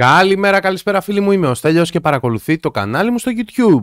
Καλημέρα, καλησπέρα φίλοι μου, είμαι ο Στέλιος και παρακολουθεί το κανάλι μου στο YouTube.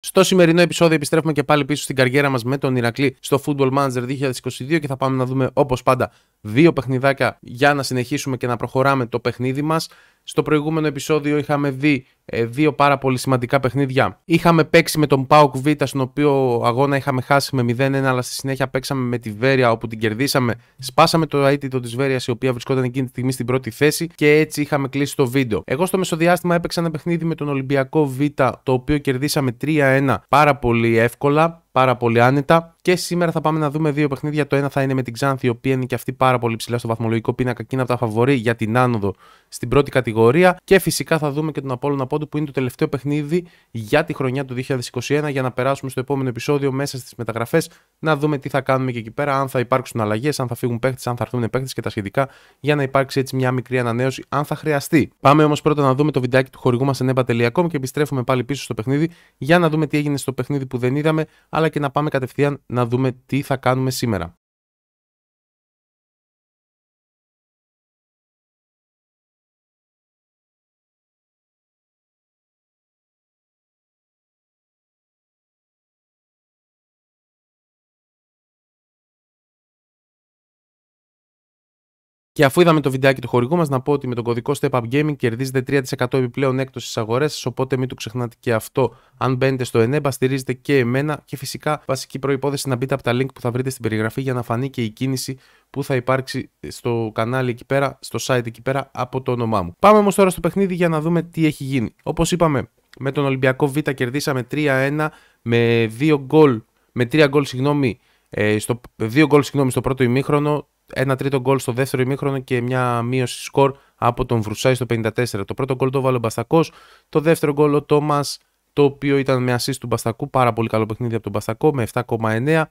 Στο σημερινό επεισόδιο επιστρέφουμε και πάλι πίσω στην καριέρα μας με τον Ηρακλή στο Football Manager 2022 και θα πάμε να δούμε όπως πάντα δύο παιχνιδάκια για να συνεχίσουμε και να προχωράμε το παιχνίδι μας. Στο προηγούμενο επεισόδιο είχαμε δει ε, δύο πάρα πολύ σημαντικά παιχνίδια. Είχαμε παίξει με τον Πάουκ Β, στον οποίο αγώνα είχαμε χάσει με 0-1, αλλά στη συνέχεια παίξαμε με τη Βέρεια, όπου την κερδίσαμε. Σπάσαμε το αίτητο της Βέρειας, η οποία βρισκόταν εκείνη τη στιγμή στην πρώτη θέση και έτσι είχαμε κλείσει το βίντεο. Εγώ στο μεσοδιάστημα έπαιξα ένα παιχνίδι με τον Ολυμπιακό Β, το οποίο κερδίσαμε 3-1 πάρα πολύ εύκολα πάρα πολύ άνετα. Και σήμερα θα πάμε να δούμε δύο παιχνίδια. Το ένα θα είναι με την Ξάνθη, η οποία είναι και αυτή πάρα πολύ ψηλά στο βαθμολογικό πίνακα και είναι από τα φαβορή για την άνοδο στην πρώτη κατηγορία. Και φυσικά θα δούμε και τον Απόλυν Απόντου, που είναι το τελευταίο παιχνίδι για τη χρονιά του 2021, για να περάσουμε στο επόμενο επεισόδιο μέσα στις μεταγραφές να δούμε τι θα κάνουμε και εκεί πέρα, αν θα υπάρξουν αλλαγές, αν θα φύγουν παίχτε, αν θα έρθουν παίχτε και τα σχετικά, για να υπάρξει έτσι μια μικρή ανανέωση, αν θα χρειαστεί. Πάμε όμως πρώτα να δούμε το βιντεάκι του χορηγού μας ενέπα.com και επιστρέφουμε πάλι πίσω στο παιχνίδι για να δούμε τι έγινε στο παιχνίδι που δεν είδαμε, αλλά και να πάμε κατευθείαν να δούμε τι θα κάνουμε σήμερα. Και αφού είδαμε το βιντεάκι του χορηγού μας, να πω ότι με τον κωδικό Step Up Gaming κερδίζετε 3% επιπλέον έκπτωση στις αγορές σας. Οπότε μην το ξεχνάτε και αυτό. Αν μπαίνετε στο ΕΝΕΜΠΑ, στηρίζετε και εμένα. Και φυσικά, βασική προπόθεση να μπείτε από τα link που θα βρείτε στην περιγραφή για να φανεί και η κίνηση που θα υπάρξει στο κανάλι εκεί πέρα, στο site εκεί πέρα από το όνομά μου. Πάμε όμως τώρα στο παιχνίδι για να δούμε τι έχει γίνει. Όπως είπαμε, με τον Ολυμπιακό Β κερδίσαμε 3-1 με 2 γκολ, με 3 ε, γκολ συγγνώμη, στο, γκολ στο πρώτο ημίχρονο, ένα τρίτο γκολ στο δεύτερο ημίχρονο και μια μείωση σκορ από τον Βρουσάη στο 54. Το πρώτο γκολ το βάλε ο Μπαστακός. Το δεύτερο γκολ ο Τόμας, το οποίο ήταν με assist του Μπαστακού. Πάρα πολύ καλό παιχνίδι από τον Μπαστακό με 7,9.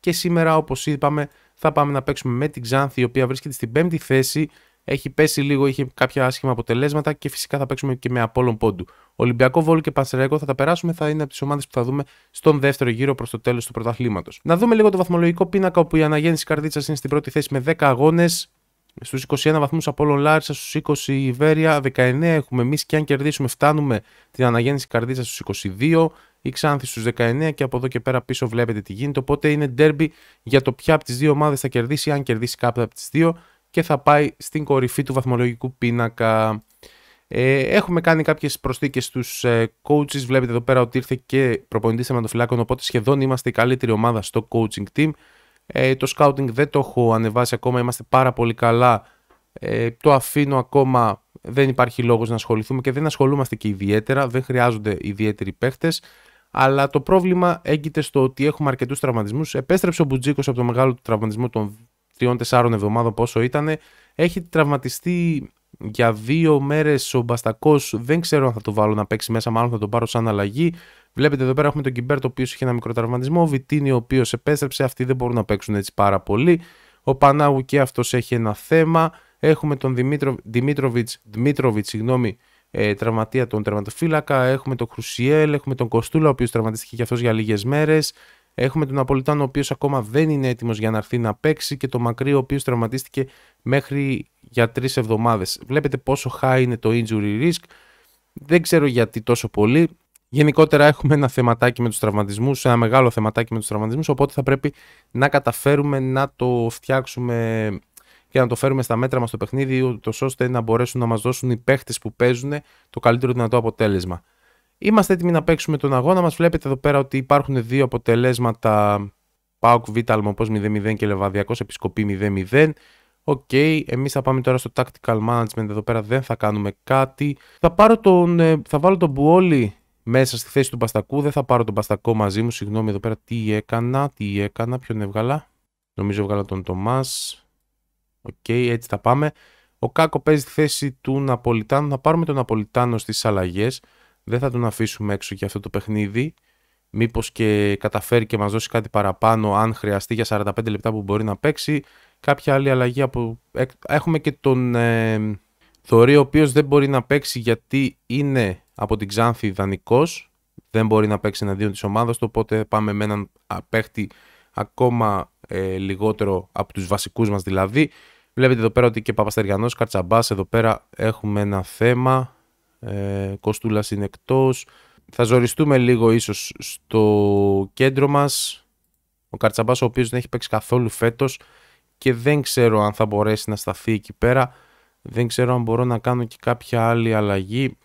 Και σήμερα, όπως είπαμε, θα πάμε να παίξουμε με την Ξάνθη, η οποία βρίσκεται στην πέμπτη θέση έχει πέσει λίγο, είχε κάποια άσχημα αποτελέσματα και φυσικά θα παίξουμε και με απόλων πόντου. Ολυμπιακό βόλιο και Πανσεραϊκό θα τα περάσουμε, θα είναι από τις ομάδες που θα δούμε στον δεύτερο γύρο προς το τέλος του πρωταθλήματος. Να δούμε λίγο το βαθμολογικό πίνακα όπου η αναγέννηση Καρδίτσας είναι στην πρώτη θέση με 10 αγώνες. Στους 21 βαθμού Απόλων Λάρισα, στους 20 Ιβέρια, 19 έχουμε εμείς και αν κερδίσουμε φτάνουμε την αναγέννηση Καρδίτσας στους 22 η Ξάνθη στους 19 και από εδώ και πέρα πίσω βλέπετε τι γίνεται. Οπότε είναι ντέρμπι για το ποια από τις δύο ομάδες θα κερδίσει, αν κερδίσει κάποια από τις δύο και θα πάει στην κορυφή του βαθμολογικού πίνακα. Ε, έχουμε κάνει κάποιες προσθήκες στους ε, coaches, βλέπετε εδώ πέρα ότι ήρθε και προπονητής θεματοφυλάκων, οπότε σχεδόν είμαστε η καλύτερη ομάδα στο coaching team. Ε, το scouting δεν το έχω ανεβάσει ακόμα, είμαστε πάρα πολύ καλά, ε, το αφήνω ακόμα, δεν υπάρχει λόγος να ασχοληθούμε και δεν ασχολούμαστε και ιδιαίτερα, δεν χρειάζονται ιδιαίτεροι παίχτες. Αλλά το πρόβλημα έγκυται στο ότι έχουμε αρκετούς τραυματισμούς. Επέστρεψε ο Μπουτζίκος από το μεγάλο του τραυματισμό τον τριών-τεσσάρων εβδομάδων πόσο ήταν, έχει τραυματιστεί για δύο μέρες ο Μπαστακός. Δεν ξέρω αν θα το βάλω να παίξει μέσα, μάλλον θα το πάρω σαν αλλαγή. Βλέπετε εδώ πέρα έχουμε τον Κιμπέρτο, ο οποίος είχε ένα μικρό τραυματισμό. Βιτίνη, ο οποίος επέστρεψε. Αυτοί δεν μπορούν να παίξουν έτσι πάρα πολύ. Ο Πανάγου και αυτός έχει ένα θέμα. Έχουμε τον Δημήτροβιτ, Δημήτροβιτ, συγγνώμη, ε, τραυματία τον τερματοφύλακα. Έχουμε τον Χρουσιέλ, έχουμε τον Κοστούλα, ο οποίος τραυματίστηκε και αυτός για λίγες μέρες. Έχουμε τον Απολιτάνο, ο οποίος ακόμα δεν είναι έτοιμος για να έρθει να παίξει και τον Μακρύ, ο οποίος τραυματίστηκε μέχρι για τρεις εβδομάδες. Βλέπετε πόσο high είναι το injury risk. Δεν ξέρω γιατί τόσο πολύ. Γενικότερα έχουμε ένα θεματάκι με τους τραυματισμούς, ένα μεγάλο θεματάκι με τους τραυματισμούς, οπότε θα πρέπει να καταφέρουμε να το φτιάξουμε και να το φέρουμε στα μέτρα μας το παιχνίδι, ώστε να μπορέσουν να μας δώσουν οι παίχτες που παίζουν το καλύτερο δυνατό αποτέλεσμα. Είμαστε έτοιμοι να παίξουμε τον αγώνα μας. Βλέπετε εδώ πέρα ότι υπάρχουν δύο αποτελέσματα. αποτελέσματα. Πάουκ όπω 0 και Λεβαδιακός Επισκοπή 0-0. Οκ, okay, εμείς θα πάμε τώρα στο tactical management, εδώ πέρα δεν θα κάνουμε κάτι. Θα, πάρω τον, ε, θα βάλω τον Μπουόλι μέσα στη θέση του Μπαστακού, δεν θα πάρω τον Μπαστακό μαζί μου, συγγνώμη εδώ πέρα τι έκανα, τι έκανα, ποιον έβγαλα. Νομίζω έβγαλα τον Τομάς. Οκ, okay, έτσι θα πάμε. Ο Κάκο παίζει τη θέση του Ναπολιτάνου, θα πάρουμε τον Ναπολιτάνο στις αλλαγές δεν θα τον αφήσουμε έξω για αυτό το παιχνίδι. Μήπως και καταφέρει και μας δώσει κάτι παραπάνω, αν χρειαστεί για 45 λεπτά που μπορεί να παίξει. Κάποια άλλη αλλαγή από. Έχουμε και τον ε, ο οποίος δεν μπορεί να παίξει γιατί είναι από την Ξάνθη ιδανικός. Δεν μπορεί να παίξει εναντίον της ομάδας του. Οπότε πάμε με έναν παίχτη ακόμα ε, λιγότερο από τους βασικούς μας δηλαδή. Βλέπετε εδώ πέρα ότι και Παπαστεριανός, Καρτσαμπάς, εδώ πέρα έχουμε ένα θέμα ε, Κοστούλας είναι εκτός. Θα ζοριστούμε λίγο ίσως στο κέντρο μας. Ο Καρτσαμπάς ο οποίος δεν έχει παίξει καθόλου φέτος και δεν ξέρω αν θα μπορέσει να σταθεί εκεί πέρα. Δεν ξέρω αν μπορώ να κάνω και κάποια άλλη αλλαγή.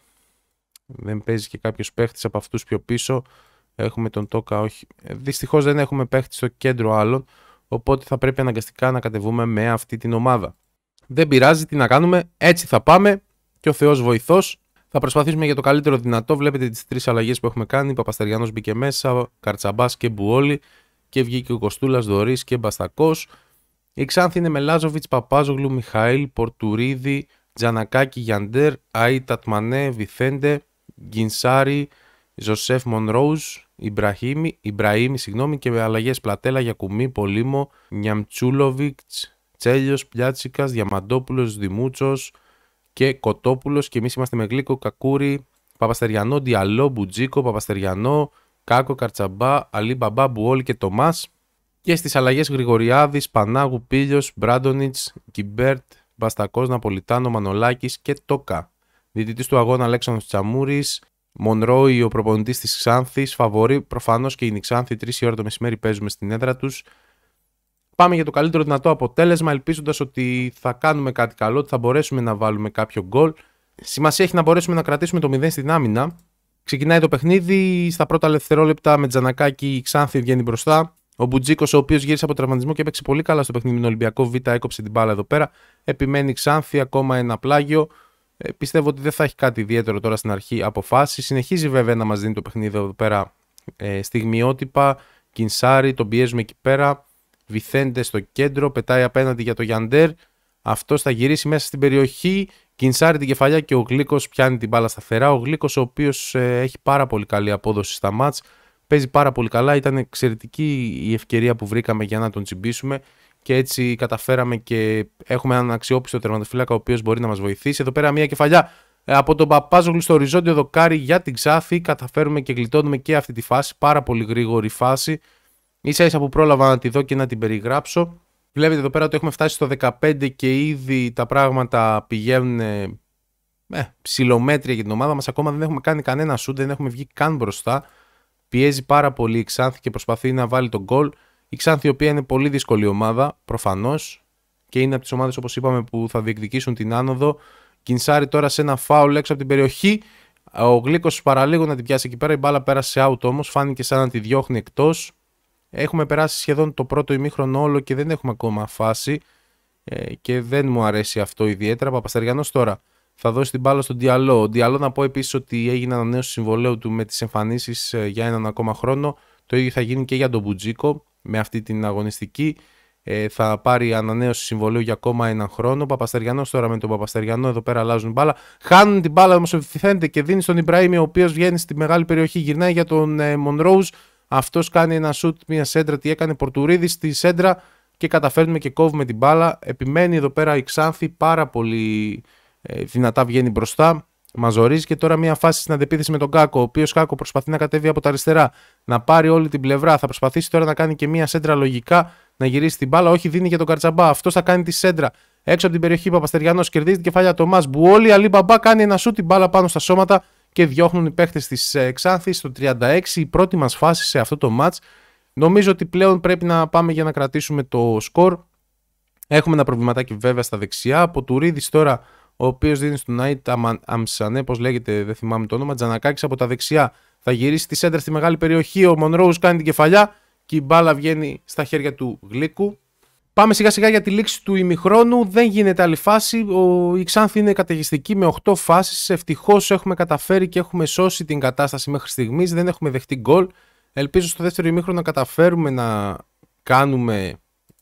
Δεν παίζει και κάποιος παίχτης από αυτούς πιο πίσω. Έχουμε τον Τόκα, όχι. Ε, Δυστυχώς δεν έχουμε παίχτη στο κέντρο άλλων. Οπότε θα πρέπει αναγκαστικά να κατεβούμε με αυτή την ομάδα. Δεν πειράζει, τι να κάνουμε. Έτσι θα πάμε. Και ο Θεός βοηθός θα προσπαθήσουμε για το καλύτερο δυνατό. Βλέπετε τις τρεις αλλαγές που έχουμε κάνει. Παπασταριανό μπήκε μέσα, Καρτσαμπάς και Μπουόλη. Και βγήκε ο Κοστούλας, Δωρής και Μπαστακός. Η Ξάνθη είναι Μελάζοβιτ, Παπάζογλου, Μιχαήλ, Πορτουρίδη, Τζανακάκη, Γιαντέρ, Άι Τατμανέ, Βιθέντε, Γκινσάρη, Ζωσέφ Μονρόουζ, Ιμπραήμι, Ιμπραήμι συγγνώμη, και με αλλαγές Πλατέλα, Γιακουμί, Πολύμο, Νιαμτσούλοβιτ, Τσέλιος, Πιάτσικα, Διαμαντόπουλος, Δημούτσος, και κοτόπουλος και εμείς είμαστε με γλύκο, κακούρι, Παπαστεριανό, Διαλό, Μπουτζίκο, Παπαστεριανό, Κάκο, Καρτσαμπά, Αλή Μπαμπά, Μπουόλ και Τομάς και στις αλλαγές Γρηγοριάδης, Πανάγου, Πίλιο, Μπράντονιτς, Κιμπέρτ, Μπαστακός, Ναπολιτάνο, Μανολάκης και Τόκα. Διαιτητής του αγώνα Αλέξανδρος Τσαμούρης, Μονρόι, ο προπονητής της Ξάνθης, Φαβορή, προφανώς και η Νιξάνθη, 3 ώρα το μεσημέρι παίζουμε στην έδρα τους πάμε για το καλύτερο δυνατό αποτέλεσμα, ελπίζοντας ότι θα κάνουμε κάτι καλό, ότι θα μπορέσουμε να βάλουμε κάποιο γκολ. Σημασία έχει να μπορέσουμε να κρατήσουμε το 0 στην άμυνα. Ξεκινάει το παιχνίδι. Στα πρώτα λεπτά με Τζανακάκη η Ξάνθη βγαίνει μπροστά. Ο Μπουτζίκος, ο οποίος γύρισε από τραυματισμό και έπαιξε πολύ καλά στο παιχνίδι με τον Ολυμπιακό Β, έκοψε την μπάλα εδώ πέρα. Επιμένει Ξάνθη, ακόμα ένα πλάγιο. Ε, πιστεύω ότι δεν θα έχει κάτι ιδιαίτερο τώρα στην αρχή αποφάσει. Συνεχίζει βέβαια να μας δίνει το παιχνίδι εδώ πέρα ε, στιγμιότυπα. Κινσάρι, τον πιέζουμε εκεί πέρα. Βιθέντε στο κέντρο, πετάει απέναντι για το Γιαντέρ. Αυτό θα γυρίσει μέσα στην περιοχή, κινσάρει την κεφαλιά και ο Γλίκος πιάνει την μπάλα σταθερά. Ο Γλίκος, ο οποίος ε, έχει πάρα πολύ καλή απόδοση στα μάτ, παίζει πάρα πολύ καλά. Ήταν εξαιρετική η ευκαιρία που βρήκαμε για να τον τσιμπήσουμε και έτσι καταφέραμε και έχουμε έναν αξιόπιστο τερματοφύλακα ο οποίος μπορεί να μας βοηθήσει. Εδώ πέρα μια κεφαλιά ε, από τον Παπάζογλου στο οριζόντιο δοκάρι για την Ξάφη. Καταφέρουμε και γλιτώνουμε και αυτή τη φάση. Πάρα πολύ γρήγορη φάση. Ίσα ίσα που πρόλαβα να τη δω και να την περιγράψω. Βλέπετε εδώ πέρα ότι έχουμε φτάσει στο 15 και ήδη τα πράγματα πηγαίνουν ε, ε, ψηλομέτρια για την ομάδα μας. Ακόμα δεν έχουμε κάνει κανένα σουτ, δεν έχουμε βγει καν μπροστά. Πιέζει πάρα πολύ η Ξάνθη και προσπαθεί να βάλει τον κολ. Η Ξάνθη η οποία είναι πολύ δύσκολη ομάδα προφανώς και είναι από τις ομάδες όπως είπαμε που θα διεκδικήσουν την άνοδο. Κινσάρει τώρα σε ένα φάουλ έξω από την περιοχή. Ο Γλύκος παραλίγο να την πιάσει εκεί πέρα. Η μπάλα πέρασε out όμως, Φάνηκε σαν να τη διώχνει εκτός. Έχουμε περάσει σχεδόν το πρώτο ημίχρονο όλο και δεν έχουμε ακόμα φάση ε, και δεν μου αρέσει αυτό ιδιαίτερα. Παπασταριανός τώρα θα δώσει την μπάλα στον Διαλό. Ο Διαλό να πω επίσης ότι έγινε ανανέωση συμβολέου του με τις εμφανίσεις ε, για έναν ακόμα χρόνο. Το ίδιο θα γίνει και για τον Μπουτζίκο με αυτή την αγωνιστική. Ε, θα πάρει ανανέωση συμβολέου για ακόμα έναν χρόνο. Παπαστεριανός τώρα με τον Παπαστεριανό εδώ πέρα αλλάζουν μπάλα. Χάνουν την μπάλα όμως επιθένεται και δίνει στον Ιμπραήμι, ο οποίος βγαίνει στη μεγάλη περιοχή, γυρνάει για τον ε, αυτός κάνει ένα σουτ, μια σέντρα. Τι έκανε Πορτουρίδη στη σέντρα και καταφέρνουμε και κόβουμε την μπάλα. Επιμένει εδώ πέρα η Ξάνθη πάρα πολύ ε, δυνατά βγαίνει μπροστά. Μαζορίζει και τώρα μια φάση στην αντεπίθεση με τον Κάκο. Ο οποίος Κάκο προσπαθεί να κατέβει από τα αριστερά, να πάρει όλη την πλευρά. Θα προσπαθήσει τώρα να κάνει και μια σέντρα λογικά, να γυρίσει την μπάλα. Όχι, δίνει για τον Καρτσαμπά. Αυτός θα κάνει τη σέντρα. Έξω από την περιοχή Παπαστεριανός κερδίζει την κεφάλια Τωμά Μπουόλη. Αλή Μπαμπά κάνει ένα σούτ την μπάλα πάνω στα σώματα και διώχνουν οι παίχτες της ε, Ξάνθης στο 36 η πρώτη μας φάση σε αυτό το μάτς νομίζω ότι πλέον πρέπει να πάμε για να κρατήσουμε το σκορ έχουμε ένα προβληματάκι βέβαια στα δεξιά από του Ρίδης τώρα ο οποίος δίνει στον Νάιτ Αμσανέ, πώς λέγεται, δεν θυμάμαι το όνομα, Τζανακάκης από τα δεξιά θα γυρίσει τη σέντρα στη μεγάλη περιοχή, ο Μονρόους κάνει την κεφαλιά και η μπάλα βγαίνει στα χέρια του Γλίκου. Πάμε σιγά σιγά για τη λήξη του ημιχρόνου. Δεν γίνεται άλλη φάση. Ο, η Ξάνθη είναι καταιγιστική με 8 φάσεις. Ευτυχώς έχουμε καταφέρει και έχουμε σώσει την κατάσταση μέχρι στιγμής. Δεν έχουμε δεχτεί γκολ. Ελπίζω στο δεύτερο ημίχρονο να καταφέρουμε να κάνουμε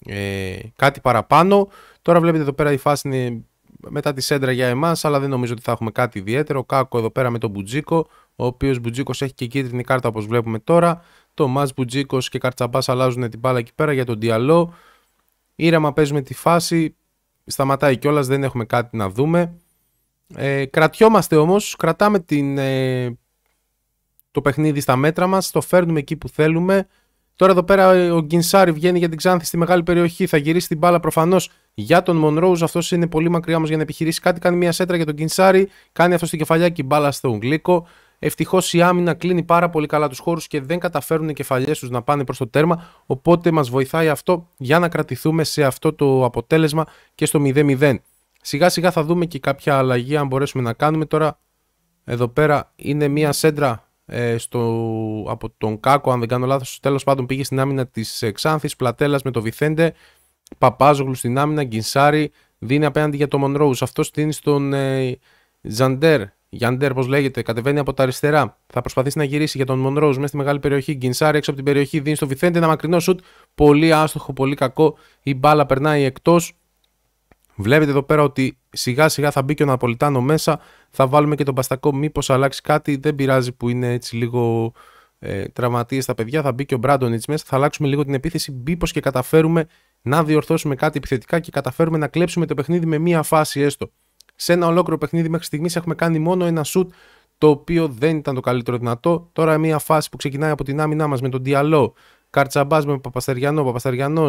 ε, κάτι παραπάνω. Τώρα βλέπετε εδώ πέρα η φάση είναι μετά τη σέντρα για εμάς, αλλά δεν νομίζω ότι θα έχουμε κάτι ιδιαίτερο. Κάκο εδώ πέρα με τον Μπουτζίκο, ο οποίος Μπουτζίκος έχει και κίτρινη κάρτα όπως βλέπουμε τώρα. Το Μα Μπουτζίκος και Καρτσαμπάς αλλάζουν την μπάλα εκεί πέρα για τον Διαλό. Ήραμα παίζουμε τη φάση, σταματάει κιόλας, δεν έχουμε κάτι να δούμε. Ε, κρατιόμαστε όμως, κρατάμε την, ε, το παιχνίδι στα μέτρα μας, το φέρνουμε εκεί που θέλουμε. Τώρα εδώ πέρα ε, ο Γκινσάρη βγαίνει για την Ξάνθη στη μεγάλη περιοχή, θα γυρίσει την μπάλα προφανώς για τον Μονρόουζ, αυτός είναι πολύ μακριά όμως για να επιχειρήσει κάτι, κάνει μια σέτρα για τον Γκινσάρη, κάνει αυτό στην κεφαλιά και η μπάλα στο γλύκο. Ευτυχώς η άμυνα κλείνει πάρα πολύ καλά τους χώρους και δεν καταφέρουν οι κεφαλιές τους να πάνε προς το τέρμα. Οπότε μας βοηθάει αυτό για να κρατηθούμε σε αυτό το αποτέλεσμα και στο 0-0. Σιγά σιγά θα δούμε και κάποια αλλαγή αν μπορέσουμε να κάνουμε. Τώρα εδώ πέρα είναι μία σέντρα ε, στο, από τον Κάκο, αν δεν κάνω λάθος, τέλος πάντων πήγε στην άμυνα της Ξάνθης, πλατέλας με το Βιθέντε, Παπάζογλου στην άμυνα, Γκινσάρι δίνει απέναντι για το Μονρόου. Αυτό δίνει στον ε, Ζαντέρ, Γιάντερ, όπω λέγεται, κατεβαίνει από τα αριστερά. Θα προσπαθήσει να γυρίσει για τον Μονρόζ μέσα στη μεγάλη περιοχή. Γκινσάρη έξω από την περιοχή. Δίνει στο Βιθέντε ένα μακρινό σουτ. Πολύ άστοχο, πολύ κακό. Η μπάλα περνάει εκτός. Βλέπετε εδώ πέρα ότι σιγά σιγά θα μπει και ο Ναπολιτάνο μέσα. Θα βάλουμε και τον Παστακό. Μήπως αλλάξει κάτι. Δεν πειράζει που είναι έτσι λίγο ε, τραυματίες τα παιδιά. Θα μπει και ο Μπράντονιτ μέσα. Θα αλλάξουμε λίγο την επίθεση. Μήπως και καταφέρουμε να διορθώσουμε κάτι επιθετικά και καταφέρουμε να κλέψουμε το παιχνίδι με μία φάση έστω. Σε ένα ολόκληρο παιχνίδι μέχρι στιγμής έχουμε κάνει μόνο ένα σουτ το οποίο δεν ήταν το καλύτερο δυνατό. Τώρα μια φάση που ξεκινάει από την άμυνά μας με τον Διαλό, Καρτσαμπάς με Παπασταριανό, Παπασταριανό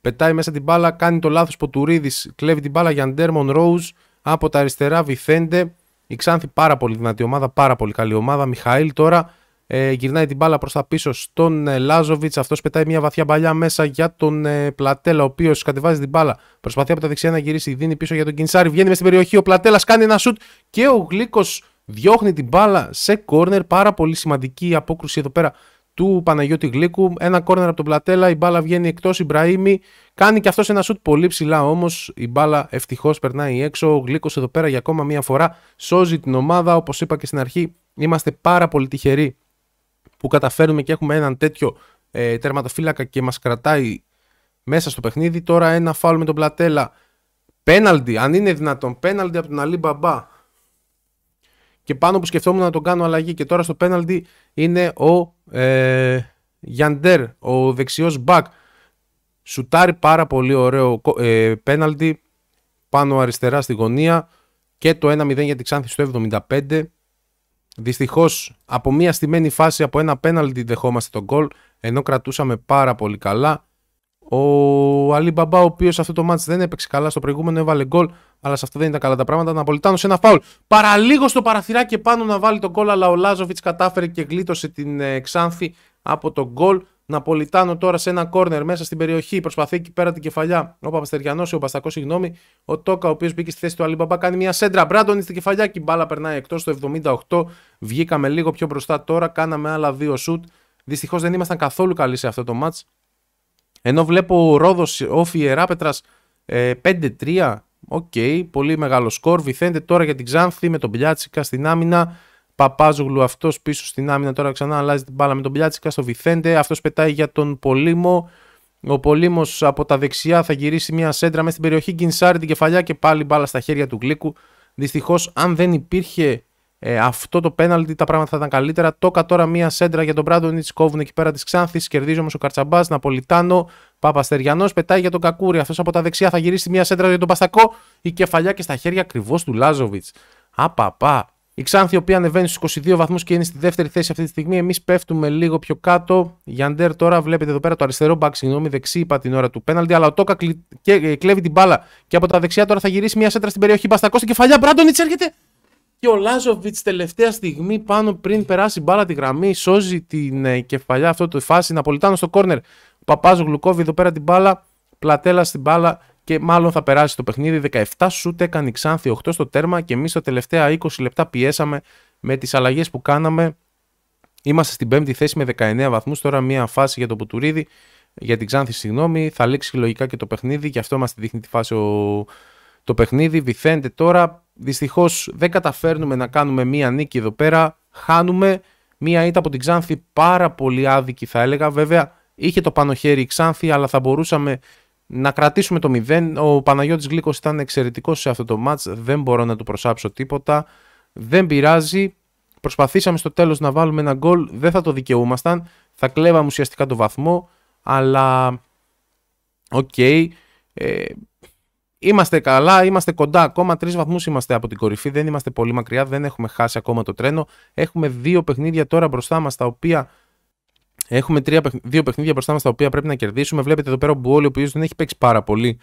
πετάει μέσα την μπάλα, κάνει το λάθος Ποτουρίδης, κλέβει την μπάλα για Ντέρμον Ρόουζ από τα αριστερά Βιθέντε. Η Ξάνθη πάρα πολύ δυνατή ομάδα, πάρα πολύ καλή ομάδα. Μιχαήλ τώρα ε, γυρνάει την μπάλα προς τα πίσω στον ε, Λάζοβιτ. Αυτός πετάει μια βαθιά παλιά μέσα για τον ε, Πλατέλα, ο οποίος κατεβάζει την μπάλα. Προσπαθεί από τα δεξιά να γυρίσει, δίνει πίσω για τον Κινσάρη. Βγαίνει μέσα στην περιοχή, ο πλατέλας κάνει ένα σουτ και ο Γλίκος διώχνει την μπάλα σε κόρνερ. Πάρα πολύ σημαντική απόκρουση εδώ πέρα του Παναγιώτη Γλίκου. Ένα κόρνερ από τον Πλατέλα, η μπάλα βγαίνει εκτός. η Μπραήμη κάνει και αυτός ένα σουτ πολύ ψηλά όμως. Η μπάλα ευτυχώς περνάει έξω. Ο Γλίκος εδώ πέρα για ακόμα μία φορά σώζει την ομάδα. Όπως είπα και στην αρχή, είμαστε πάρα πολύ τυχεροί που καταφέρνουμε και έχουμε έναν τέτοιο ε, τερματοφύλακα και μας κρατάει μέσα στο παιχνίδι. Τώρα ένα φάουλ με τον Πλατέλα. Πέναλτι, αν είναι δυνατόν, πέναλτι από τον Αλή Μπαμπά. Και πάνω που σκεφτόμουν να τον κάνω αλλαγή. Και τώρα στο πέναλτι είναι ο ε, Γιαντέρ, ο δεξιός μπακ. Σουτάρει πάρα πολύ ωραίο ε, πέναλτι πάνω αριστερά στη γωνία. Και το 1-0 για τη Ξάνθη στο 75. Δυστυχώς από μια στημένη φάση από ένα πέναλτι δεχόμαστε τον γκολ ενώ κρατούσαμε πάρα πολύ καλά. Ο Αλή Μπαμπά, ο οποίος αυτό το μάτς δεν έπαιξε καλά στο προηγούμενο, έβαλε γκολ, αλλά σε αυτό δεν ήταν καλά τα πράγματα. Ναπολιτάνος σε ένα φάουλ. Παραλίγο στο παραθυράκι πάνω να βάλει τον γκολ, αλλά ο Λάζοβιτ κατάφερε και γλίτωσε την εξάνθη από τον γκολ. Ναπολιτάνο τώρα σε ένα κόρνερ μέσα στην περιοχή. Προσπαθεί εκεί πέρα την κεφαλιά. Ο Παπαστεριανός, ο Παστακός, συγγνώμη. Ο Τόκα, ο οποίος μπήκε στη θέση του Αλιμπαμπά, κάνει μια σέντρα. Μπράντον στην κεφαλιά και η μπάλα περνάει εκτός το 78. Βγήκαμε λίγο πιο μπροστά τώρα. Κάναμε άλλα δύο σουτ. Δυστυχώς δεν ήμασταν καθόλου καλοί σε αυτό το match. Ενώ βλέπω ο ροδο ο όφη Ιεράπετρα 5-3. Ε, Οκ, πολύ μεγάλο σκορ. Βυθέντε τώρα για την Ξάνθη με τον Πλιάτσικα στην άμυνα. Παπάζογλου αυτός πίσω στην άμυνα τώρα ξανά αλλάζει την μπάλα με τον Πλιάτσικα στο Βιθέντε. Αυτός πετάει για τον Πολύμο. Ο Πολύμος από τα δεξιά θα γυρίσει μια σέντρα μέσα στην περιοχή. Γκινσάρει την κεφαλιά και πάλι μπάλα στα χέρια του Γλίκου. Δυστυχώς, αν δεν υπήρχε ε, αυτό το πέναλτι, τα πράγματα θα ήταν καλύτερα. Τόκα τώρα μια σέντρα για τον Μπράντον Νίτσι. Κόβουν εκεί πέρα της Ξάνθης. Κερδίζει όμως ο Καρτσαμπάς. Ναπολιτάνο. Παπαστεριανός πετάει για τον κακούρι. Αυτός από τα δεξιά θα γυρίσει μια σέντρα για τον Παστακό. Η κεφαλιά και στα χέρια ακριβώς του Λάζοβιτ. Απαπα. Η Ξάνθη, η οποία ανεβαίνει στους 22 βαθμούς και είναι στη δεύτερη θέση αυτή τη στιγμή. Εμείς πέφτουμε λίγο πιο κάτω. Γιαντέρ τώρα βλέπετε εδώ πέρα το αριστερό μπακ, συγγνώμη, δεξί είπα την ώρα του πέναλτι. Αλλά ο Τόκα ε, κλέβει την μπάλα και από τα δεξιά τώρα θα γυρίσει μια σέντρα στην περιοχή. Μπαστακό στην κεφαλιά. Μπράντονιτ έρχεται. Και ο Λάζοβιτ τελευταία στιγμή πάνω πριν περάσει μπάλα τη γραμμή, σώζει την ε, κεφαλιά αυτό το φάση. Ναπολιτάνο στο κόρνερ. Παπάζο Γλουκόβι εδώ πέρα την μπάλα. Πλατέλα στην μπάλα και μάλλον θα περάσει το παιχνίδι. 17 σουτ έκανε η Ξάνθη, 8 στο τέρμα και εμείς τα τελευταία 20 λεπτά πιέσαμε με τις αλλαγές που κάναμε. Είμαστε στην πέμπτη θέση με 19 βαθμούς. Τώρα μια φάση για το Πουτουρίδη, για την Ξάνθη, συγγνώμη. Θα λήξει λογικά και το παιχνίδι, γι' αυτό μας τη δείχνει τη φάση ο... το παιχνίδι. Βυθέντε τώρα. Δυστυχώς δεν καταφέρνουμε να κάνουμε μια νίκη εδώ πέρα. Χάνουμε μια ήττα από την Ξάνθη πάρα πολύ άδικη, θα έλεγα. Βέβαια, είχε το πάνω χέρι η Ξάνθη, αλλά θα μπορούσαμε να κρατήσουμε το 0. Ο Παναγιώτης Γλύκος ήταν εξαιρετικός σε αυτό το μάτς. Δεν μπορώ να του προσάψω τίποτα. Δεν πειράζει. Προσπαθήσαμε στο τέλος να βάλουμε ένα γκολ. Δεν θα το δικαιούμασταν. Θα κλέβαμε ουσιαστικά το βαθμό. Αλλά... Οκ. Okay. Ε, είμαστε καλά. Είμαστε κοντά ακόμα. Τρεις βαθμούς είμαστε από την κορυφή. Δεν είμαστε πολύ μακριά. Δεν έχουμε χάσει ακόμα το τρένο. Έχουμε δύο παιχνίδια τώρα μπροστά μας τα οποία Έχουμε τρία, δύο παιχνίδια μπροστά μας τα οποία πρέπει να κερδίσουμε. Βλέπετε εδώ πέρα ο Μπουόλι, ο οποίος δεν έχει παίξει πάρα πολύ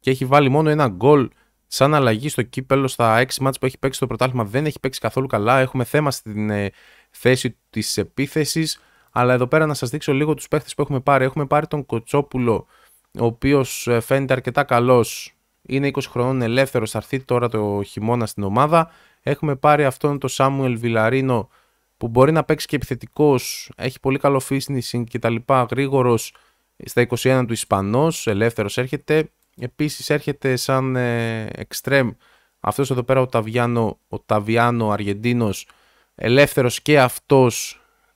και έχει βάλει μόνο ένα γκολ σαν αλλαγή στο κύπελο στα 6 μάτς που έχει παίξει το πρωτάθλημα. Δεν έχει παίξει καθόλου καλά. Έχουμε θέμα στην ε, θέση της επίθεσης. Αλλά εδώ πέρα να σας δείξω λίγο τους παίχτες που έχουμε πάρει. Έχουμε πάρει τον Κοτσόπουλο, ο οποίος ε, φαίνεται αρκετά καλός. Είναι 20 χρονών ελεύθερος. Θα έρθει τώρα το χειμώνα στην ομάδα. Έχουμε πάρει αυτόν τον Σάμουελ Βιλαρίνο, που μπορεί να παίξει και επιθετικός, έχει πολύ καλό και τα λοιπά, Γρήγορος στα 21 του Ισπανός, ελεύθερος έρχεται. Επίσης έρχεται σαν ε, extreme αυτός εδώ πέρα ο Ταβιάνο, ο Ταβιάνο Αργεντίνος, ελεύθερος και αυτός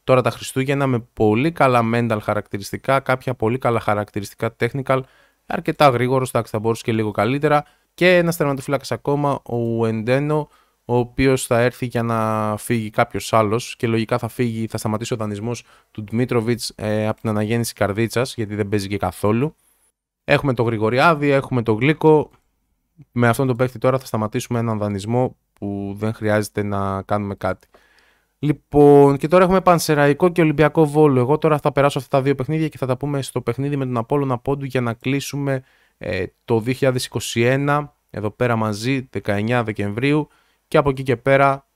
τώρα τα Χριστούγεννα με πολύ καλά mental χαρακτηριστικά, κάποια πολύ καλά χαρακτηριστικά technical, αρκετά γρήγορος, θα μπορούσε και λίγο καλύτερα. Και ένας τερματοφύλακας ακόμα, ο Εντένο, ο οποίος θα έρθει για να φύγει κάποιος άλλος και λογικά θα φύγει, θα σταματήσει ο δανεισμός του Ντμίτροβιτ ε, από την αναγέννηση καρδίτσας, γιατί δεν παίζει και καθόλου. Έχουμε τον Γρηγοριάδη, έχουμε τον Γλίκο. Με αυτόν τον παίχτη τώρα θα σταματήσουμε έναν δανεισμό που δεν χρειάζεται να κάνουμε κάτι. Λοιπόν, και τώρα έχουμε Πανσεραϊκό και Ολυμπιακό Βόλο. Εγώ τώρα θα περάσω αυτά τα δύο παιχνίδια και θα τα πούμε στο παιχνίδι με τον Απόλλωνα Πόντου για να κλείσουμε ε, το 2021 εδώ πέρα μαζί 19 Δεκεμβρίου και από εκεί και πέρα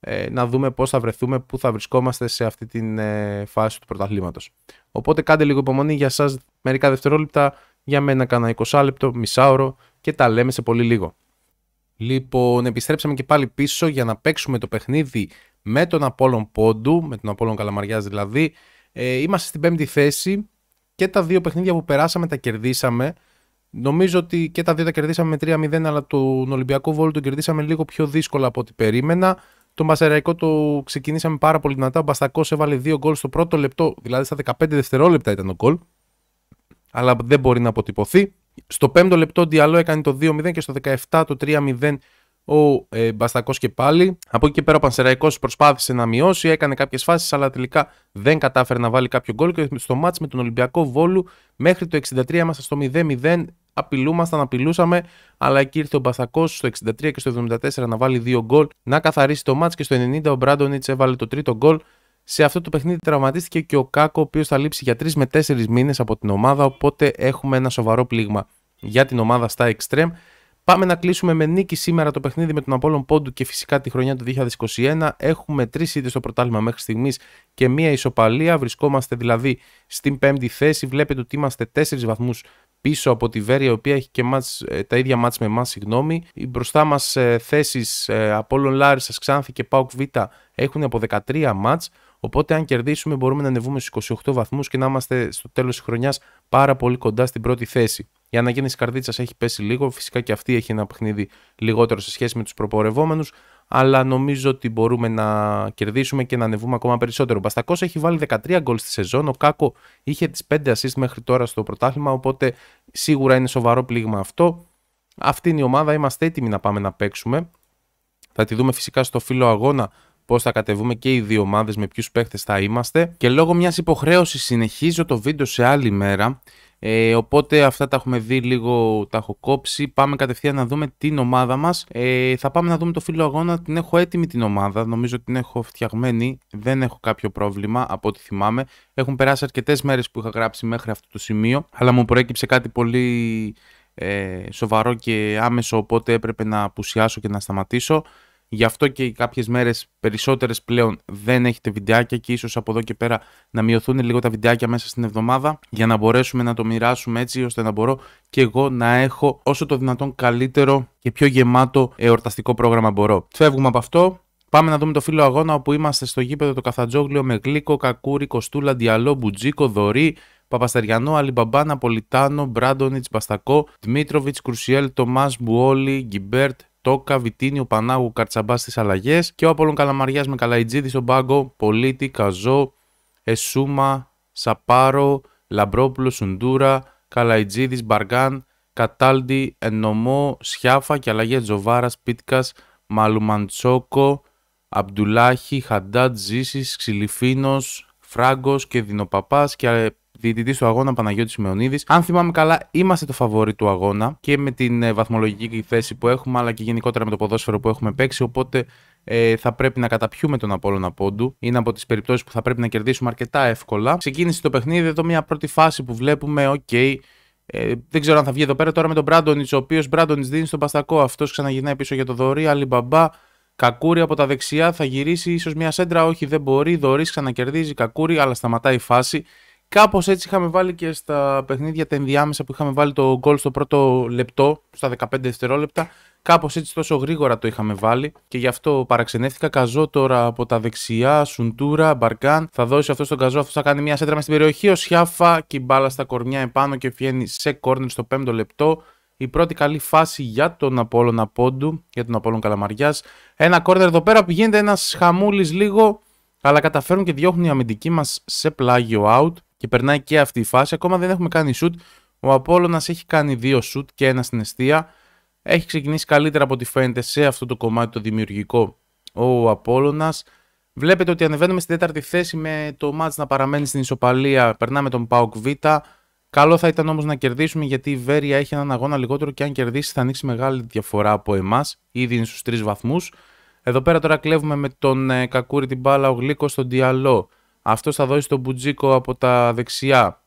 ε, να δούμε πώς θα βρεθούμε, πού θα βρισκόμαστε σε αυτή την ε, φάση του πρωταθλήματος. Οπότε κάντε λίγο υπομονή για σας μερικά δευτερόλεπτα, για μένα κάνα 20 λεπτό, μισάωρο και τα λέμε σε πολύ λίγο. Λοιπόν, επιστρέψαμε και πάλι πίσω για να παίξουμε το παιχνίδι με τον Απόλλων Πόντου, με τον Απόλλων Καλαμαριάς δηλαδή. Ε, είμαστε στην πέμπτη θέση και τα δύο παιχνίδια που περάσαμε τα κερδίσαμε. Νομίζω ότι και τα δύο τα κερδίσαμε με 3-0, αλλά τον Ολυμπιακό Βόλο τον κερδίσαμε λίγο πιο δύσκολα από ό,τι περίμενα. Το Μασεραϊκό το ξεκινήσαμε πάρα πολύ δυνατά. Ο Μπαστακός έβαλε δύο γκολ στο πρώτο λεπτό, δηλαδή στα 15 δευτερόλεπτα ήταν ο γκολ. Αλλά δεν μπορεί να αποτυπωθεί. Στο πέμπτο Διαλό έκανε το 2-0 και στο 17 το 3-0 ο ε, Μπαστακός και πάλι. Από εκεί και πέρα ο Πανσεραϊκός προσπάθησε να μειώσει, έκανε κάποιες φάσεις, αλλά τελικά δεν κατάφερε να βάλει κάποιο γκολ. Και στο μάτς με τον Ολυμπιακό Βόλου μέχρι το 63 είμαστε στο 0-0 απειλούμασταν, απειλούσαμε, αλλά εκεί ήρθε ο Μπαθακό στο 63 και στο 74 να βάλει δύο γκολ, να καθαρίσει το μάτ και στο 90 ο Μπράντονιτ έβαλε το τρίτο γκολ. Σε αυτό το παιχνίδι τραυματίστηκε και ο Κάκο, ο οποίος θα λείψει για 3 με 4 μήνες από την ομάδα, οπότε έχουμε ένα σοβαρό πλήγμα για την ομάδα στα Extreme. Πάμε να κλείσουμε με νίκη σήμερα το παιχνίδι με τον Απόλλων Πόντου και φυσικά τη χρονιά του 2021. Έχουμε τρεις ήττε στο πρωτάθλημα μέχρι στιγμής και μία ισοπαλία. Βρισκόμαστε δηλαδή στην πέμπτη θέση. Βλέπετε ότι είμαστε 4 βαθμούς πίσω από τη Βέρεια, η οποία έχει και μάτς, ε, τα ίδια μάτς με εμάς, συγγνώμη. Οι Μπροστά μας ε, θέσεις ε, Απόλλων Λάρισας, Ξάνθη και Πάουκ Β έχουν από 13 μάτς. Οπότε, αν κερδίσουμε, μπορούμε να ανεβούμε στους 28 βαθμούς και να είμαστε στο τέλος της χρονιάς πάρα πολύ κοντά στην πρώτη θέση. Η αναγέννηση καρδίτσας έχει πέσει λίγο. Φυσικά και αυτή έχει ένα παιχνίδι λιγότερο σε σχέση με τους προπορευόμενους αλλά νομίζω ότι μπορούμε να κερδίσουμε και να ανεβούμε ακόμα περισσότερο. Ο Μπαστακός έχει βάλει 13 γκολ στη σεζόν, ο Κάκο είχε τις 5 assist μέχρι τώρα στο πρωτάθλημα, οπότε σίγουρα είναι σοβαρό πλήγμα αυτό. Αυτή είναι η ομάδα, είμαστε έτοιμοι να πάμε να παίξουμε. Θα τη δούμε φυσικά στο φύλλο αγώνα πώς θα κατεβούμε και οι δύο ομάδες, με ποιους παίχτες θα είμαστε. Και λόγω μιας υποχρέωσης συνεχίζω το βίντεο σε άλλη μέρα. Ε, οπότε αυτά τα έχουμε δει λίγο, τα έχω κόψει. Πάμε κατευθείαν να δούμε την ομάδα μας. Ε, θα πάμε να δούμε το φίλο αγώνα. Την έχω έτοιμη την ομάδα. Νομίζω την έχω φτιαγμένη. Δεν έχω κάποιο πρόβλημα από ό,τι θυμάμαι. Έχουν περάσει αρκετές μέρες που είχα γράψει μέχρι αυτό το σημείο. Αλλά μου προέκυψε κάτι πολύ ε, σοβαρό και άμεσο. Οπότε έπρεπε να απουσιάσω και να σταματήσω. Γι' αυτό και κάποιες μέρες περισσότερες πλέον δεν έχετε βιντεάκια και ίσως από εδώ και πέρα να μειωθούν λίγο τα βιντεάκια μέσα στην εβδομάδα για να μπορέσουμε να το μοιράσουμε έτσι ώστε να μπορώ και εγώ να έχω όσο το δυνατόν καλύτερο και πιο γεμάτο εορταστικό πρόγραμμα μπορώ. Φεύγουμε από αυτό. Πάμε να δούμε το φίλο αγώνα όπου είμαστε στο γήπεδο το Καθατζόγλιο με Γλίκο, κακούρι, Κοστούλα, Διαλό, Μπουτζίκο, Δωρή, Παπασταριανό, Αλιμπαμπά, Ναπολιτάνο, Μπράντονιτ, Μπαστακό, Δημήτροβιτ, Κρουσιέλ, Τομάς, Μπουόλι, Γκιμπέρτ, Τόκα, Βιτίνιο, Πανάγου, Καρτσαμπάς στις αλλαγές και ο Απόλων Καλαμαριάς με Καλαϊτζίδης στον πάγκο, Πολίτη, Καζό, Εσούμα, Σαπάρο, Λαμπρόπουλο, Σουντούρα, Καλαϊτζίδης, Μπαργκάν, Κατάλντι, Ενωμό, Σιάφα και αλλαγές Τζοβάρας, Πίτκας, Μαλουμαντσόκο, Αμπτουλάχη, Χαντάτ, Ζήσης, Ξυλιφίνος, Φράγκος και Δινοπαπάς και διαιτητής του αγώνα Παναγιώτης Σιμεωνίδης. Αν θυμάμαι καλά, είμαστε το φαβόρι του αγώνα και με την ε, βαθμολογική θέση που έχουμε, αλλά και γενικότερα με το ποδόσφαιρο που έχουμε παίξει. Οπότε ε, θα πρέπει να καταπιούμε τον Απόλλωνα Πόντου. Είναι από τις περιπτώσεις που θα πρέπει να κερδίσουμε αρκετά εύκολα. Ξεκίνησε το παιχνίδι, εδώ μια πρώτη φάση που βλέπουμε, οκ. Okay, ε, δεν ξέρω αν θα βγει εδώ πέρα τώρα με τον Μπράντονιτ, ο οποίος Μπράντονιτ δίνει στον Παστακό. Αυτός ξαναγυρνάει πίσω για το Δωρή, μπαμπά, Κακούρι από τα δεξιά θα γυρίσει ίσως μια σέντρα. Όχι, δεν μπορεί. Δωρής ξανακερδίζει Κακούρι, αλλά σταματάει η φάση. Κάπως έτσι είχαμε βάλει και στα παιχνίδια τα ενδιάμεσα που είχαμε βάλει το γκολ στο πρώτο λεπτό, στα 15 δευτερόλεπτα. Κάπως έτσι τόσο γρήγορα το είχαμε βάλει και γι' αυτό παραξενεύτηκα. Καζό τώρα από τα δεξιά, Σουντούρα, Μπαρκάν. Θα δώσει αυτό στον Καζό, αυτός θα κάνει μια σέντρα μες στην περιοχή. Ο Σιάφα και η μπάλα στα κορμιά επάνω και φγαίνει σε κόρνερ στο 5ο λεπτό. Η πρώτη καλή φάση για τον Απόλλωνα Πόντου, για τον Απόλλων Καλαμαριάς. Ένα κόρνερ εδώ πέρα που γίνεται ένας χαμούλης λίγο, αλλά καταφέρουν και διώχνουν οι αμυντικοί μας σε πλάγιο out και περνάει και αυτή η φάση. Ακόμα δεν έχουμε κάνει shoot. Ο Απόλλωνας έχει κάνει δύο shoot και ένα στην αιστεία. Έχει ξεκινήσει καλύτερα από ό,τι φαίνεται σε αυτό το κομμάτι το δημιουργικό ο Απόλλωνας. Βλέπετε ότι ανεβαίνουμε στην τέταρτη θέση με το μάτς να παραμένει στην ισοπαλία. Περνάμε τον Πάοκ Β. Καλό θα ήταν όμως να κερδίσουμε γιατί η Βέρεια έχει έναν αγώνα λιγότερο και αν κερδίσει θα ανοίξει μεγάλη διαφορά από εμάς. Ήδη είναι στους τρεις βαθμούς. Εδώ πέρα τώρα κλέβουμε με τον ε, κακούρι την μπάλα, ο Γλίκο, στον Διαλό, αυτός θα δώσει τον Μπουτζίκο από τα δεξιά.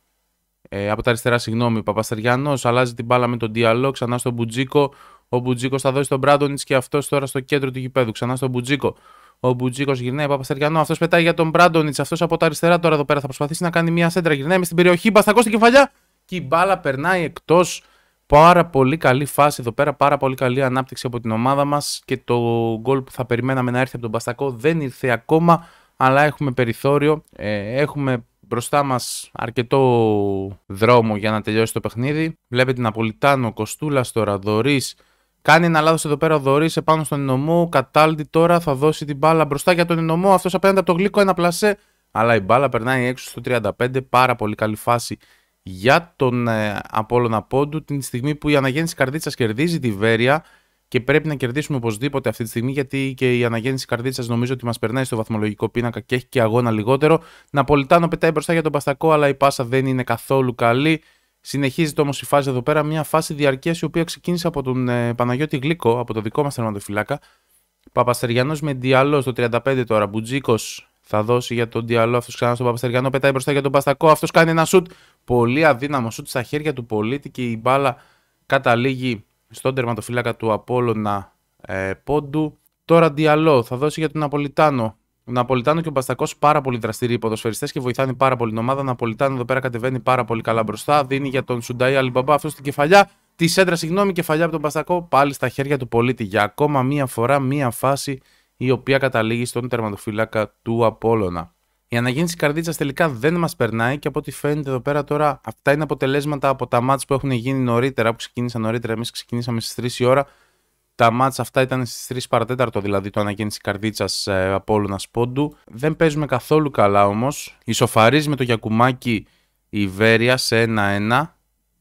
Ε, από τα αριστερά, συγγνώμη, Παπαστεριανό αλλάζει την μπάλα με τον Διαλό, ξανά στον Μπουτζίκο. Ο Μπουτζίκος θα δώσει τον Μπράντονιτ και αυτός τώρα στο κέντρο του γηπέδου. Ξανά στον Μπουτζίκο. Ο Μπουτζίκος γυρνάει Παπαστεριανό. Αυτός πετάει για τον Μπράντονιτ. Αυτός από τα αριστερά τώρα εδώ πέρα θα προσπαθήσει να κάνει μια σέντρα. Γυρνάει μες στην περιοχή. Μπαστακός στην κεφαλιά. Και η μπάλα περνάει εκτός. Πάρα πολύ καλή φάση εδώ πέρα. Πάρα πολύ καλή ανάπτυξη από την ομάδα μας. Και το γκολ που θα περιμέναμε να έρθει από τον Μπαστακό δεν ήρθε ακόμα αλλά έχουμε περιθώριο, ε, έχουμε μπροστά μας αρκετό δρόμο για να τελειώσει το παιχνίδι. Βλέπετε Ναπολιτάνο, Κοστούλα τώρα, Δωρή. Κάνει ένα λάθος εδώ πέρα ο Δωρή επάνω στον Ινωμό. τώρα θα δώσει την μπάλα μπροστά για τον Ινωμό. Αυτός απέναντι από το γλύκο ένα πλασέ. Αλλά η μπάλα περνάει έξω στο 35. Πάρα πολύ καλή φάση για τον ε, Απόλλωνα Πόντου. Την στιγμή που η Αναγέννηση Καρδίτσας κερδίζει τη Βέρεια και πρέπει να κερδίσουμε οπωσδήποτε αυτή τη στιγμή, γιατί και η αναγέννηση καρδίτσα νομίζω ότι μας περνάει στο βαθμολογικό πίνακα και έχει και αγώνα λιγότερο. Ναπολιτάνο πετάει μπροστά για τον Παστακό, αλλά η πάσα δεν είναι καθόλου καλή. Συνεχίζεται όμως η φάση εδώ πέρα, μια φάση διαρκείας η οποία ξεκίνησε από τον ε, Παναγιώτη Γλίκο, από το δικό μας θερματοφυλάκα. Παπαστεριανός με Διαλό στο 35 τώρα. Μπουτζίκος θα δώσει για τον Διαλό. Αυτός ξανά στον Παπαστεριανό πετάει μπροστά για τον Παστακό. Αυτός κάνει ένα σουτ. Πολύ αδύναμο σουτ στα χέρια του πολίτη και η μπάλα καταλήγει στον τερματοφύλακα του Απόλλωνα ε, Πόντου. Τώρα Διαλό θα δώσει για τον Ναπολιτάνο. Ο Ναπολιτάνο και ο Μπαστακός πάρα πολύ δραστηροί ποδοσφαιριστές και βοηθάνε πάρα πολύ την ομάδα. Ο Ναπολιτάνο εδώ πέρα κατεβαίνει πάρα πολύ καλά μπροστά. Δίνει για τον Σουνταϊ Αλιμπαμπά αυτός στην κεφαλιά. Της έντρας, συγγνώμη, κεφαλιά από τον Μπαστακό πάλι στα χέρια του πολίτη. Για ακόμα μία φορά, μία φάση η οποία καταλήγει στον τερματοφύλακα του Απόλωνα. Η αναγέννηση καρδίτσας τελικά δεν μας περνάει και από ό,τι φαίνεται εδώ πέρα τώρα, αυτά είναι αποτελέσματα από τα μάτ που έχουν γίνει νωρίτερα, που ξεκίνησαν νωρίτερα. Εμείς ξεκινήσαμε στις 3 η ώρα. Τα μάτ αυτά ήταν στις 3 παρατέταρτο, δηλαδή το αναγέννηση καρδίτσας ε, από όλου πόντου. Δεν παίζουμε καθόλου καλά όμως. Ισοφαρίζει με το γιακουμάκι η Βέρεια σε 1-1.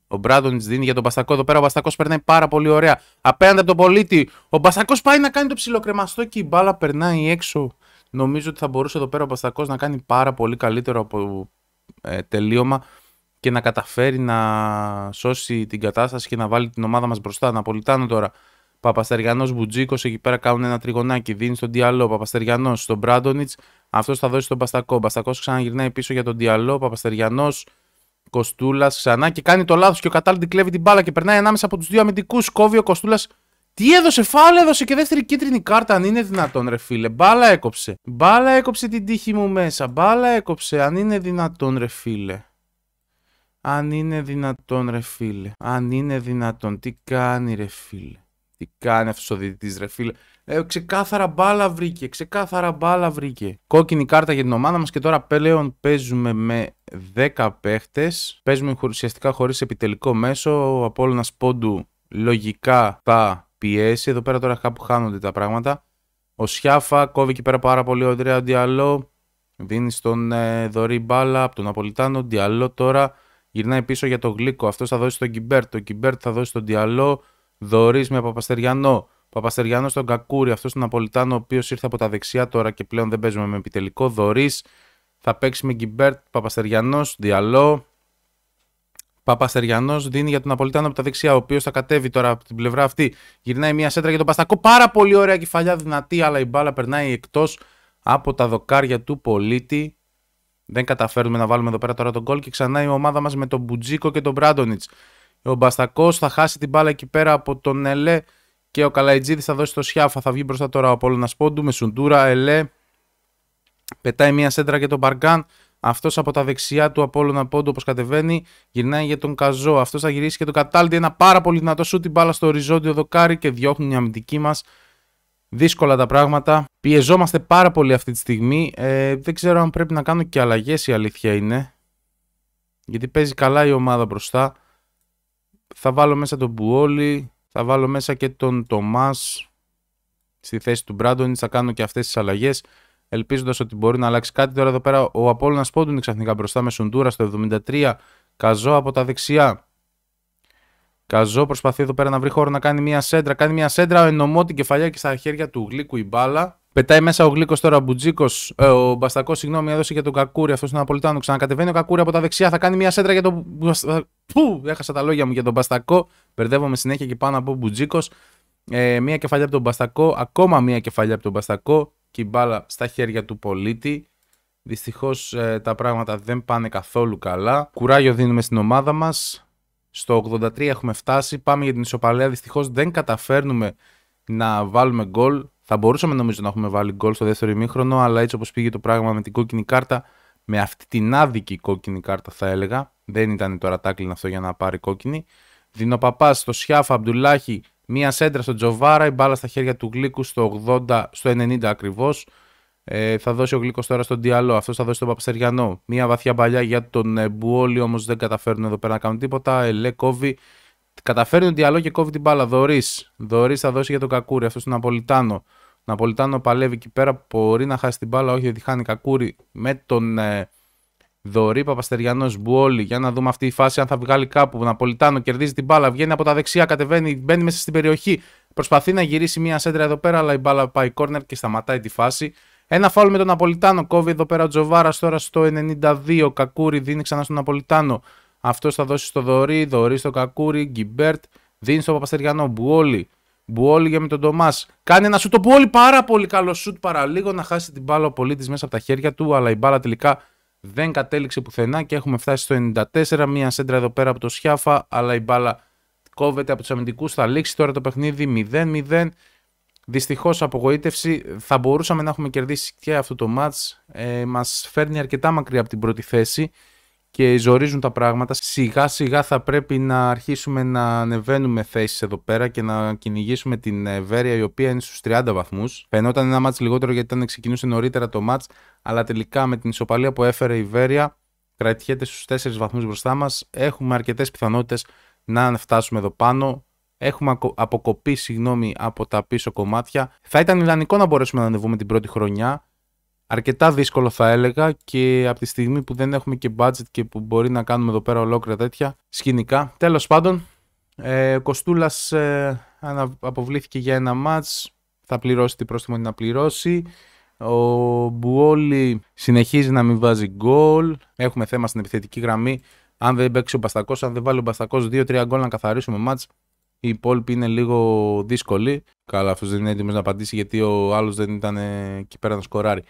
Ο τη δίνει για τον Μπαστακό εδώ πέρα. Ο Μπαστακός περνάει πάρα πολύ ωραία. Απέναντι από τον πολίτη. Ο Μπαστακός πάει να κάνει το ψιλοκρεμαστό και η μπάλα περνάει έξω νομίζω ότι θα μπορούσε εδώ πέρα ο Παστακός να κάνει πάρα πολύ καλύτερο από ε, τελείωμα και να καταφέρει να σώσει την κατάσταση και να βάλει την ομάδα μας μπροστά. Να Ναπολιτάνο τώρα. Παπαστεριανός Μπουτζίκος, εκεί πέρα κάνουν ένα τριγωνάκι. Δίνει τον Διαλό, Παπαστεριανός στον Μπράντονιτ. Αυτός θα δώσει τον Παστακό. Παστακός ξαναγυρνάει πίσω για τον Διαλό, Παπαστεριανός, Κοστούλας ξανά και κάνει το λάθος και ο την κλέβει την μπάλα και περνάει ανάμεσα από τους δύο αμυντικούς. Κόβει ο Κοστούλας τι έδωσε, φάουλ έδωσε και δεύτερη κίτρινη κάρτα. Αν είναι δυνατόν, ρε φίλε. Μπάλα έκοψε. Μπάλα έκοψε την τύχη μου μέσα. Μπάλα έκοψε. Αν είναι δυνατόν, ρε φίλε. Αν είναι δυνατόν, ρε φίλε. Αν είναι δυνατόν, τι κάνει, ρε φίλε. Τι κάνει αυτός ο διαιτητής, ρε φίλε. Ε, ξεκάθαρα μπάλα βρήκε. Ξεκάθαρα μπάλα βρήκε. Κόκκινη κάρτα για την ομάδα μας και τώρα πλέον παίζουμε με 10 παίχτες. Παίζουμε ουσιαστικά χωρίς επιτελικό μέσο. Ο Απόλυνα Πόντου λογικά θα πιέσει. Εδώ πέρα τώρα κάπου χάνονται τα πράγματα. Ο Σιάφα κόβει εκεί πέρα πάρα πολύ ο Αντρέα Ντιαλό Δίνει στον ε, Δωρή μπάλα από τον Απολιτάνο. Ντιαλό τώρα γυρνάει πίσω για τον γλύκο, Αυτός θα δώσει στον Κιμπέρτ. Το Κιμπέρτ θα δώσει στον Ντιαλό Δωρής με Παπαστεριανό. Παπαστεριανό στον Κακούρι, Αυτός τον Απολιτάνο, ο οποίος ήρθε από τα δεξιά τώρα και πλέον δεν παίζουμε με επιτελικό. Δωρής θα παίξει με Κιμπέρτ. Παπαστεριανός. Διαλό. Παπαστεριανός δίνει για τον Απολιτάνο από τα δεξιά, ο οποίος θα κατέβει τώρα από την πλευρά αυτή. Γυρνάει μια σέντρα για τον Παστακό. Πάρα πολύ ωραία κεφαλιά, δυνατή, αλλά η μπάλα περνάει εκτός από τα δοκάρια του πολίτη. Δεν καταφέρνουμε να βάλουμε εδώ πέρα τώρα τον κόλ και ξανά η ομάδα μας με τον Μπουτζίκο και τον Μπράντονιτ. Ο Μπαστακός θα χάσει την μπάλα εκεί πέρα από τον Ελέ και ο Καλαϊτζίδης θα δώσει το Σιάφα. Θα βγει μπροστά τώρα ο να Πόντου με Σουντούρα, Ελέ. Πετάει μια σέντρα για τον Μπαργκάν. Αυτός από τα δεξιά του να Πόντο, όπως κατεβαίνει, γυρνάει για τον Καζό. Αυτός θα γυρίσει και τον Κατάλτη. Ένα πάρα πολύ δυνατό σου την μπάλα στο οριζόντιο δοκάρι και διώχνουν η αμυντική μας. Δύσκολα τα πράγματα. Πιεζόμαστε πάρα πολύ αυτή τη στιγμή. Ε, δεν ξέρω αν πρέπει να κάνω και αλλαγές, η αλήθεια είναι. Γιατί παίζει καλά η ομάδα μπροστά. Θα βάλω μέσα τον Μπουόλι. Θα βάλω μέσα και τον Τομάς στη θέση του Μπράντονιτ. Θα κάνω και αυτές τις αλλαγές ελπίζοντας ότι μπορεί να αλλάξει κάτι. Τώρα εδώ πέρα ο Απόλυνα Πόντου είναι ξαφνικά μπροστά με Σουντούρα στο 73. Καζό από τα δεξιά. Καζό προσπαθεί εδώ πέρα να βρει χώρο να κάνει μια σέντρα. Κάνει μια σέντρα, ενωμό την κεφαλιά και στα χέρια του γλίκου η μπάλα. Πετάει μέσα ο γλύκο τώρα, Μπουτζίκος, ε, ο Μπαστακός, συγγνώμη, έδωσε για τον Κακούρι. Αυτός είναι Απολιτάνο. Ξανακατεβαίνει ο Κακούρι από τα δεξιά. Θα κάνει μια σέντρα για τον. Πού! Έχασα τα λόγια μου για τον Μπαστακό. Μπερδεύομαι συνέχεια και πάνω από Μπουτζίκος. Ε, μια κεφαλιά από τον Μπαστακό. Ακόμα μια κεφαλιά από τον Μπαστακό και η μπάλα στα χέρια του πολίτη. Δυστυχώς ε, τα πράγματα δεν πάνε καθόλου καλά. Κουράγιο δίνουμε στην ομάδα μας. Στο 83 έχουμε φτάσει. Πάμε για την ισοπαλία. Δυστυχώς δεν καταφέρνουμε να βάλουμε γκολ. Θα μπορούσαμε νομίζω να έχουμε βάλει γκολ στο δεύτερο ημίχρονο, αλλά έτσι όπως πήγε το πράγμα με την κόκκινη κάρτα, με αυτή την άδικη κόκκινη κάρτα θα έλεγα. Δεν ήταν τώρα τάκλιν αυτό για να πάρει κόκκινη. Δίνω παπά στο Σιάφα Αμπτουλάχη Μία σέντρα στο Τζοβάρα, η μπάλα στα χέρια του Γλύκου στο, 80, στο 90 ακριβώς. Ε, θα δώσει ο γλυκό τώρα στον Διαλό, αυτός θα δώσει στον Παπαστεριανό. Μία βαθιά παλιά για τον ε, Μπουόλι, όμως δεν καταφέρνουν εδώ πέρα να κάνουν τίποτα. Ελέ κόβει. Καταφέρνει τον Διαλό και κόβει την μπάλα. Δωρή. Δωρή θα δώσει για τον κακούρι αυτό στον Ναπολιτάνο. Ναπολιτάνο παλεύει εκεί πέρα, μπορεί να χάσει την μπάλα, όχι γιατί χάνει Κακούρη με τον. Ε, Δωρή Παπαστεριανός Μπουόλη Για να δούμε αυτή η φάση αν θα βγάλει κάπου. Ναπολιτάνο κερδίζει την μπάλα, βγαίνει από τα δεξιά, κατεβαίνει, μπαίνει μέσα στην περιοχή. Προσπαθεί να γυρίσει μια σέντρα εδώ πέρα, αλλά η μπάλα πάει κόρνερ και σταματάει τη φάση. Ένα φάουλ με τον Ναπολιτάνο. Κόβει εδώ πέρα ο Τζοβάρας τώρα στο 92. Κακούρι δίνει ξανά στον Ναπολιτάνο. Αυτός θα δώσει στο Δωρή, Δωρή στο Κακούρι, Γκιμπέρτ. Δίνει στον Παπαστεριανό Μπουόλι. Μπουόλι για με τον Ντομά. Κάνει ένα σουτ. Το Μπουόλι πάρα πολύ καλό σουτ λίγο να χάσει την μπάλα ο πολίτης μέσα από τα χέρια του, αλλά η μπάλα τελικά δεν κατέληξε πουθενά και έχουμε φτάσει στο 94. Μία σέντρα εδώ πέρα από το Σιάφα, αλλά η μπάλα κόβεται από τους αμυντικούς. Θα λήξει τώρα το παιχνίδι 0-0. Δυστυχώς απογοήτευση. Θα μπορούσαμε να έχουμε κερδίσει και αυτό το match. Ε, Μας φέρνει αρκετά μακριά από την πρώτη θέση και ζορίζουν τα πράγματα. Σιγά σιγά θα πρέπει να αρχίσουμε να ανεβαίνουμε θέσεις εδώ πέρα και να κυνηγήσουμε την Βέρεια η οποία είναι στους 30 βαθμούς. Φαινόταν ένα μάτ λιγότερο γιατί ήταν ξεκινούσε νωρίτερα το μάτ, αλλά τελικά με την ισοπαλία που έφερε η Βέρεια κρατιέται στους 4 βαθμούς μπροστά μας. Έχουμε αρκετές πιθανότητες να φτάσουμε εδώ πάνω. Έχουμε αποκοπεί, συγγνώμη, από τα πίσω κομμάτια. Θα ήταν ιδανικό να μπορέσουμε να ανεβούμε την πρώτη χρονιά αρκετά δύσκολο θα έλεγα και από τη στιγμή που δεν έχουμε και budget και που μπορεί να κάνουμε εδώ πέρα ολόκληρα τέτοια σκηνικά. Τέλος πάντων, ε, ο Κοστούλας ε, αποβλήθηκε για ένα μάτς, θα πληρώσει τι πρόστιμο να πληρώσει. Ο Μπουόλι συνεχίζει να μην βάζει γκολ. Έχουμε θέμα στην επιθετική γραμμή. Αν δεν παίξει ο Μπαστακός, αν δεν βάλει ο Μπαστακός 2-3 γκολ να καθαρίσουμε μάτς, οι υπόλοιποι είναι λίγο δύσκολοι. Καλά, αυτός δεν είναι έτοιμος να απαντήσει γιατί ο άλλος δεν ήταν ε, εκεί πέρα να σκοράρει.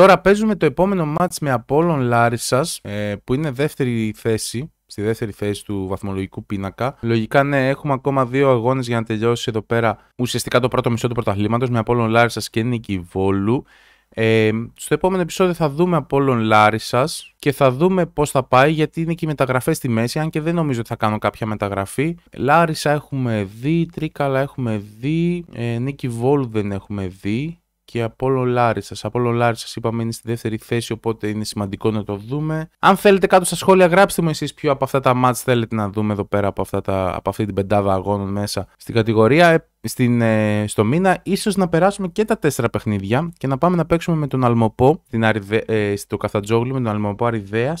Τώρα παίζουμε το επόμενο μάτς με Απόλλων Λάρισσας ε, που είναι δεύτερη θέση στη δεύτερη θέση του βαθμολογικού πίνακα. Λογικά, ναι, έχουμε ακόμα δύο αγώνες για να τελειώσει εδώ πέρα ουσιαστικά το πρώτο μισό του πρωταθλήματος με Απόλλων Λάρισας και Νίκη Βόλου. Ε, στο επόμενο επεισόδιο θα δούμε Απόλλων Λάρισας και θα δούμε πώς θα πάει γιατί είναι και οι μεταγραφές στη μέση. Αν και δεν νομίζω ότι θα κάνω κάποια μεταγραφή. Λάρισα έχουμε δει, Τρίκαλα έχουμε δει, ε, Νίκη Βόλου δεν έχουμε δει και Απόλο Λάρισας. Απόλο Λάρισας είπαμε είναι στη δεύτερη θέση οπότε είναι σημαντικό να το δούμε. Αν θέλετε κάτω στα σχόλια γράψτε μου εσείς ποιο από αυτά τα μάτς θέλετε να δούμε εδώ πέρα από, αυτά τα, από αυτή την πεντάδα αγώνων μέσα στην κατηγορία ε, στην, ε, στο μήνα, ίσως να περάσουμε και τα τέσσερα παιχνίδια και να πάμε να παίξουμε με τον Αλμοπό την ε, στο Καθατζόγλου με τον Αλμοπό Αριδέας,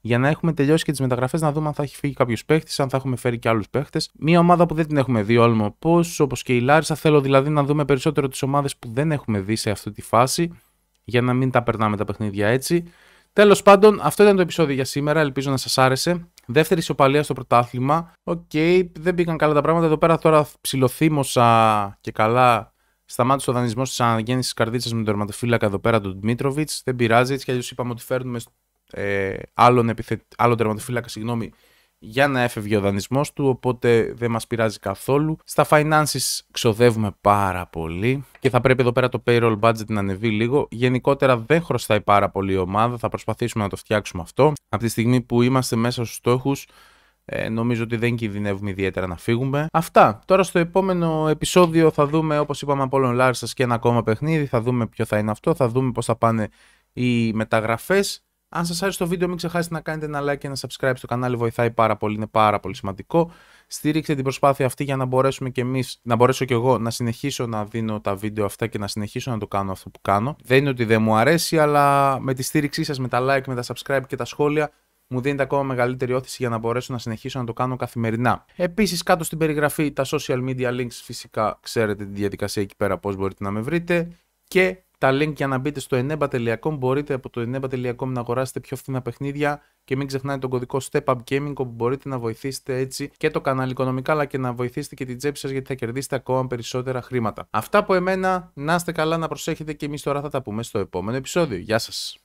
για να έχουμε τελειώσει και τις μεταγραφές, να δούμε αν θα έχει φύγει κάποιος παίχτης, αν θα έχουμε φέρει και άλλους παίχτες. Μια ομάδα που δεν την έχουμε δει όλμο πώς, όπως και η Λάρισα. Θέλω δηλαδή να δούμε περισσότερο τις ομάδες που δεν έχουμε δει σε αυτή τη φάση, για να μην τα περνάμε τα παιχνίδια έτσι. Τέλος πάντων, αυτό ήταν το επεισόδιο για σήμερα. Ελπίζω να σας άρεσε. Δεύτερη ισοπαλία στο πρωτάθλημα. Οκ, okay, δεν πήγαν καλά τα πράγματα. Εδώ πέρα τώρα ψιλοθύμωσα και καλά. Σταμάτησε ο δανεισμός της αναγέννησης καρδίτσας με τον τερματοφύλακα εδώ πέρα, τον Δεν πειράζει, έτσι κι αλλιώς είπαμε ότι φέρνουμε ε, άλλον, άλλον τερματοφύλακα συγγνώμη, για να έφευγε ο δανεισμός του, οπότε δεν μας πειράζει καθόλου. Στα finances ξοδεύουμε πάρα πολύ και θα πρέπει εδώ πέρα το payroll budget να ανεβεί λίγο. Γενικότερα δεν χρωστάει πάρα πολύ η ομάδα, θα προσπαθήσουμε να το φτιάξουμε αυτό. Από τη στιγμή που είμαστε μέσα στους στόχους, ε, νομίζω ότι δεν κινδυνεύουμε ιδιαίτερα να φύγουμε. Αυτά. Τώρα στο επόμενο επεισόδιο θα δούμε, όπως είπαμε, από όλων Λάρσα και ένα ακόμα παιχνίδι. Θα δούμε ποιο θα είναι αυτό, θα δούμε πώς θα πάνε οι μεταγραφές. Αν σας άρεσε το βίντεο μην ξεχάσετε να κάνετε ένα like και ένα subscribe στο κανάλι, βοηθάει πάρα πολύ, είναι πάρα πολύ σημαντικό. Στήριξτε την προσπάθεια αυτή για να μπορέσουμε και εμείς, να μπορέσω κι εγώ να συνεχίσω να δίνω τα βίντεο αυτά και να συνεχίσω να το κάνω αυτό που κάνω. Δεν είναι ότι δεν μου αρέσει, αλλά με τη στήριξή σας, με τα like, με τα subscribe και τα σχόλια, μου δίνετε ακόμα μεγαλύτερη όθηση για να μπορέσω να συνεχίσω να το κάνω καθημερινά. Επίσης, κάτω στην περιγραφή τα social media links φυσικά ξέρετε τη διαδικασία εκεί πέρα πώς μπορείτε να με βρείτε. Και τα link για να μπείτε στο eneba.com. Μπορείτε από το eneba.com να αγοράσετε πιο φθηνά παιχνίδια και μην ξεχνάτε τον κωδικό Step Up Gaming όπου μπορείτε να βοηθήσετε έτσι και το κανάλι οικονομικά αλλά και να βοηθήσετε και την τσέπη σας γιατί θα κερδίσετε ακόμα περισσότερα χρήματα. Αυτά από εμένα, να είστε καλά, να προσέχετε και εμείς τώρα θα τα πούμε στο επόμενο επεισόδιο. Γεια σας!